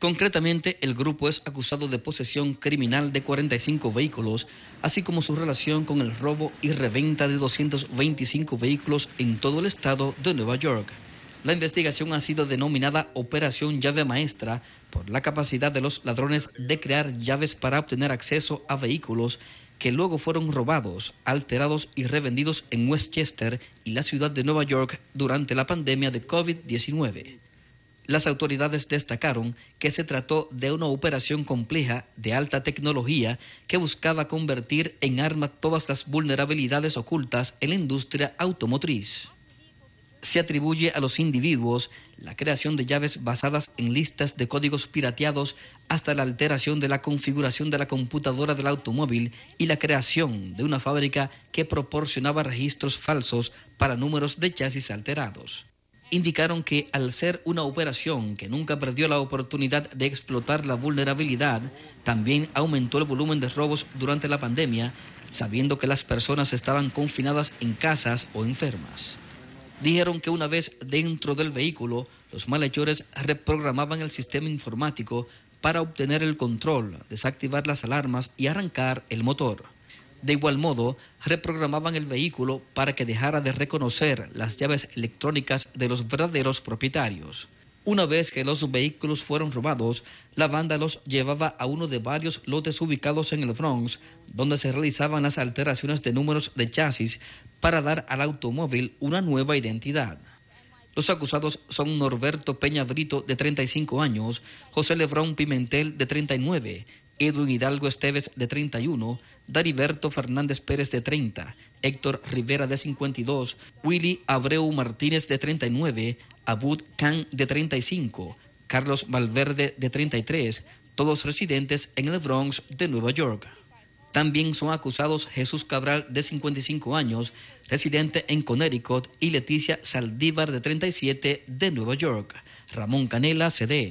Concretamente, el grupo es acusado de posesión criminal de 45 vehículos, así como su relación con el robo y reventa de 225 vehículos en todo el estado de Nueva York. La investigación ha sido denominada Operación Llave Maestra por la capacidad de los ladrones de crear llaves para obtener acceso a vehículos que luego fueron robados, alterados y revendidos en Westchester y la ciudad de Nueva York durante la pandemia de COVID-19. Las autoridades destacaron que se trató de una operación compleja de alta tecnología que buscaba convertir en arma todas las vulnerabilidades ocultas en la industria automotriz. Se atribuye a los individuos la creación de llaves basadas en listas de códigos pirateados hasta la alteración de la configuración de la computadora del automóvil y la creación de una fábrica que proporcionaba registros falsos para números de chasis alterados indicaron que al ser una operación que nunca perdió la oportunidad de explotar la vulnerabilidad, también aumentó el volumen de robos durante la pandemia, sabiendo que las personas estaban confinadas en casas o enfermas. Dijeron que una vez dentro del vehículo, los malhechores reprogramaban el sistema informático para obtener el control, desactivar las alarmas y arrancar el motor. De igual modo, reprogramaban el vehículo para que dejara de reconocer las llaves electrónicas de los verdaderos propietarios. Una vez que los vehículos fueron robados, la banda los llevaba a uno de varios lotes ubicados en el Bronx, donde se realizaban las alteraciones de números de chasis para dar al automóvil una nueva identidad. Los acusados son Norberto Peña Brito, de 35 años, José Lebrón Pimentel, de 39, Edwin Hidalgo Esteves de 31, Dariberto Fernández Pérez de 30, Héctor Rivera de 52, Willy Abreu Martínez de 39, Abud Khan de 35, Carlos Valverde de 33, todos residentes en el Bronx de Nueva York. También son acusados Jesús Cabral de 55 años, residente en Connecticut, y Leticia Saldívar de 37 de Nueva York. Ramón Canela, CDN.